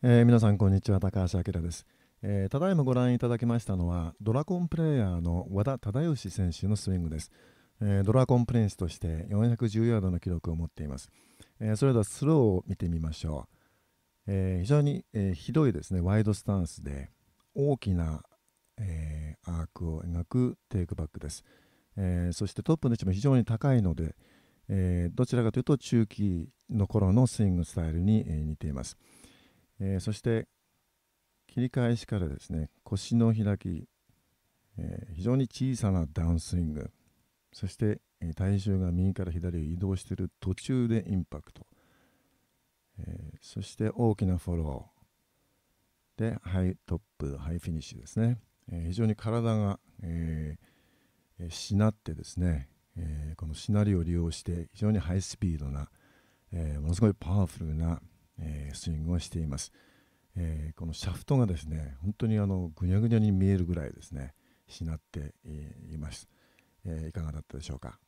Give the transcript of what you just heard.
えー、皆さんこんにちは高橋明です、えー、ただいまご覧いただきましたのはドラコンプレイヤーの和田忠義選手のスイングです、えー、ドラコンプレンスとして410ヤードの記録を持っています、えそれではスローを見てみましょう、え非常に、えひどいですねワイドスタンスで大きな、えアークを描くテイクバックです、えそしてトップの位置も非常に高いので、えどちらかというと中期の頃のスイングスタイルに、え似ています、えー、そして切り返しからですね腰の開き、えー、非常に小さなダウンスイングそして、え体重が右から左へ移動している途中でインパクト、えそして大きなフォローでハイトップハイフィニッシュですね、え非常に体が、えしなってですね、えこのしなりを利用して非常にハイスピードな、えものすごいパワフルなえー、スイングをしています、えー、このシャフトがですね本当にあのぐにゃぐにゃに見えるぐらいですねしなっています、えいかがだったでしょうか